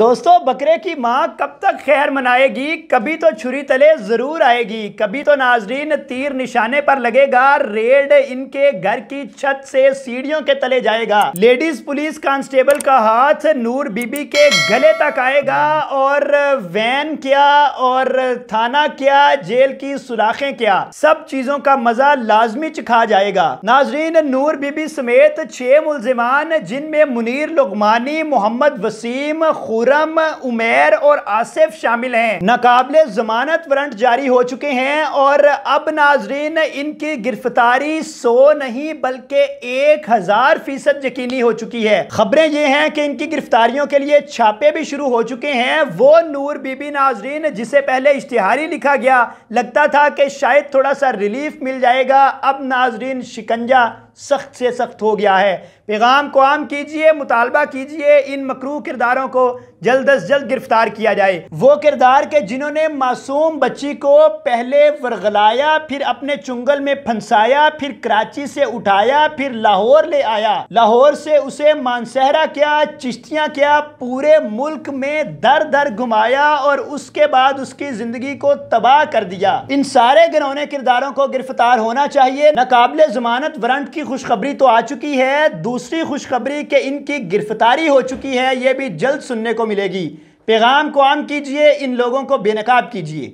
दोस्तों बकरे की माँ कब तक खैर मनाएगी कभी तो छुरी तले ज़रूर आएगी कभी तो नाजरीन तीर निशाने पर लगेगा रेड इनके घर की छत से सीढ़ियों के तले जाएगा लेडीज पुलिस कांस्टेबल का हाथ नूर बीबी के गले तक आएगा और वैन क्या और थाना क्या जेल की सुराखें क्या सब चीजों का मजा लाजमी चखा जाएगा नाजरीन नूर बीबी समेत छह मुलजमान जिनमें मुनीर लुकमानी मोहम्मद वसीम खुरम उमेर और आसिफ शामिल हैं नाकाबले जमानत वारंट जारी हो चुके हैं और अब नाजरीन इनकी गिरफ्तारी सो नहीं बल्कि एक हजार फीसद यकीनी हो चुकी है खबरें ये हैं कि इनकी गिरफ्तारियों के लिए छापे भी शुरू हो चुके हैं वो नूर बीबी नाजरीन जिसे पहले इश्तिहारी लिखा गया लगता था कि शायद थोड़ा सा रिलीफ मिल जाएगा अब नाजरीन शिकंजा सख्त से सख्त हो गया है पैगाम को आम कीजिए मुतालबा कीजिए इन मकरू किरदारों को जल्द अज जल्द गिरफ्तार किया जाए वो किरदार के जिन्होंने मासूम बच्ची को पहले वरगलाया फिर अपने चुंगल में फंसाया फिर कराची से उठाया फिर लाहौर ले आया लाहौर से उसे मानसहरा क्या चिश्तियाँ क्या पूरे मुल्क में दर दर घुमाया और उसके बाद उसकी जिंदगी को तबाह कर दिया इन सारे गिरौने किरदारों को गिरफ्तार होना चाहिए नाकबले जमानत वरंट की की खुशखबरी तो आ चुकी है दूसरी खुशखबरी के इनकी गिरफ्तारी हो चुकी है ये भी जल्द सुनने को मिलेगी पैगाम को आम कीजिए इन लोगों को बेनकाब कीजिए